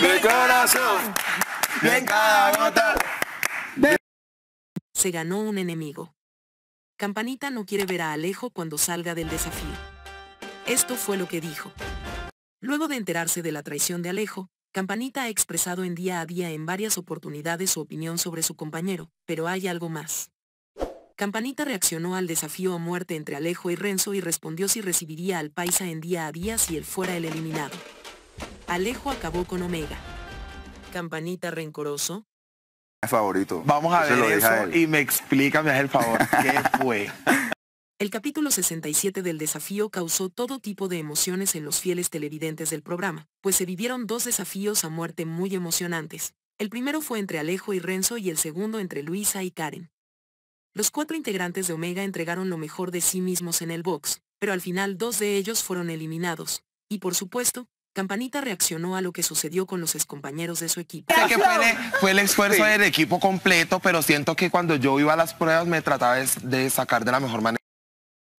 de corazón, gota. Se ganó un enemigo. Campanita no quiere ver a Alejo cuando salga del desafío. Esto fue lo que dijo. Luego de enterarse de la traición de Alejo, Campanita ha expresado en día a día en varias oportunidades su opinión sobre su compañero, pero hay algo más. Campanita reaccionó al desafío a muerte entre Alejo y Renzo y respondió si recibiría al Paisa en día a día si él fuera el eliminado. Alejo acabó con Omega. Campanita rencoroso. Favorito. Vamos a ver eso y me explica, me el favor, ¿qué fue? El capítulo 67 del desafío causó todo tipo de emociones en los fieles televidentes del programa, pues se vivieron dos desafíos a muerte muy emocionantes. El primero fue entre Alejo y Renzo y el segundo entre Luisa y Karen. Los cuatro integrantes de Omega entregaron lo mejor de sí mismos en el box, pero al final dos de ellos fueron eliminados. Y por supuesto, Campanita reaccionó a lo que sucedió con los excompañeros de su equipo. E-, fue, el esfuerzo del equipo completo, pero siento que cuando yo iba a las pruebas me trataba de, sacar de la mejor manera.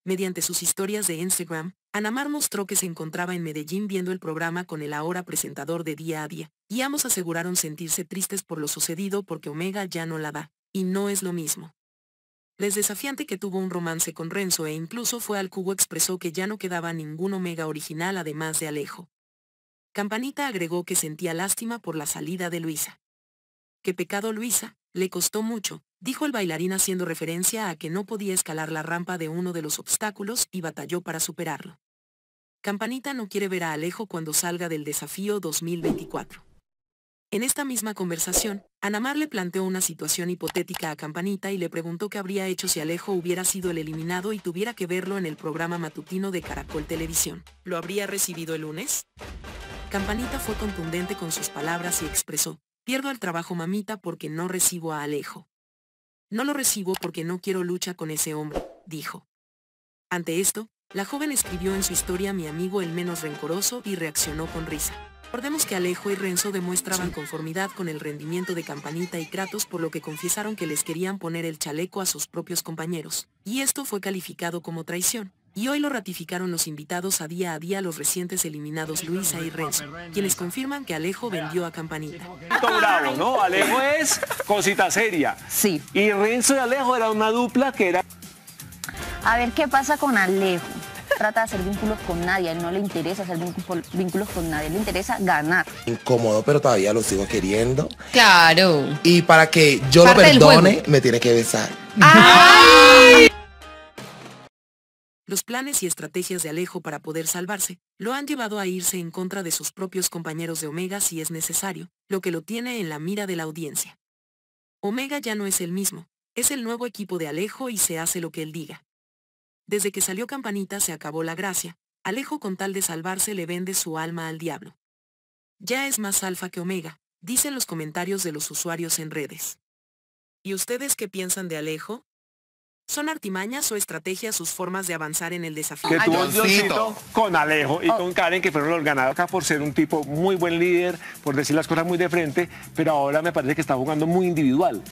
Mediante sus historias de Instagram, Anamar mostró que se encontraba en Medellín viendo el programa con el ahora presentador de Día a Día, y ambos aseguraron sentirse tristes por lo sucedido porque Omega ya no la da, y no es lo mismo. Les desafiante que tuvo un romance con Renzo e incluso fue al cubo expresó que ya no quedaba ningún Omega original además de Alejo. Campanita agregó que sentía lástima por la salida de Luisa. ¡Qué pecado Luisa! Le costó mucho, dijo el bailarín haciendo referencia a que no podía escalar la rampa de uno de los obstáculos y batalló para superarlo. Campanita no quiere ver a Alejo cuando salga del desafío 2024. En esta misma conversación, Anamar le planteó una situación hipotética a Campanita y le preguntó qué habría hecho si Alejo hubiera sido el eliminado y tuviera que verlo en el programa matutino de Caracol Televisión. ¿Lo habría recibido el lunes? Campanita fue contundente con sus palabras y expresó, pierdo el trabajo mamita porque no recibo a Alejo. No lo recibo porque no quiero lucha con ese hombre, dijo. Ante esto, la joven escribió en su historia Mi amigo el menos rencoroso y reaccionó con risa. Recordemos que Alejo y Renzo demuestraban conformidad con el rendimiento de Campanita y Kratos por lo que confesaron que les querían poner el chaleco a sus propios compañeros, y esto fue calificado como traición y hoy lo ratificaron los invitados a día a día los recientes eliminados Luisa y Renzo, quienes confirman que Alejo vendió a Campanita. Bravo, ¿no? Alejo es cosita seria. Sí. Y Renzo y Alejo era una dupla que era... A ver qué pasa con Alejo. Trata de hacer vínculos con nadie, a él no le interesa hacer vínculos con nadie, le interesa ganar. Incómodo, pero todavía lo sigo queriendo. Claro. Y para que yo lo perdone, me tiene que besar. ¡Ay! los planes y estrategias de Alejo para poder salvarse, lo han llevado a irse en contra de sus propios compañeros de Omega si es necesario, lo que lo tiene en la mira de la audiencia. Omega ya no es el mismo, es el nuevo equipo de Alejo y se hace lo que él diga. Desde que salió Campanita se acabó la gracia, Alejo con tal de salvarse le vende su alma al diablo. Ya es más alfa que Omega, dicen los comentarios de los usuarios en redes. ¿Y ustedes qué piensan de Alejo? ¿Son artimañas o estrategias sus formas de avanzar en el desafío? Que tuvo Diosito con Alejo y con Karen, que fueron los ganados acá por ser un tipo muy buen líder, por decir las cosas muy de frente, pero ahora me parece que está jugando muy individual.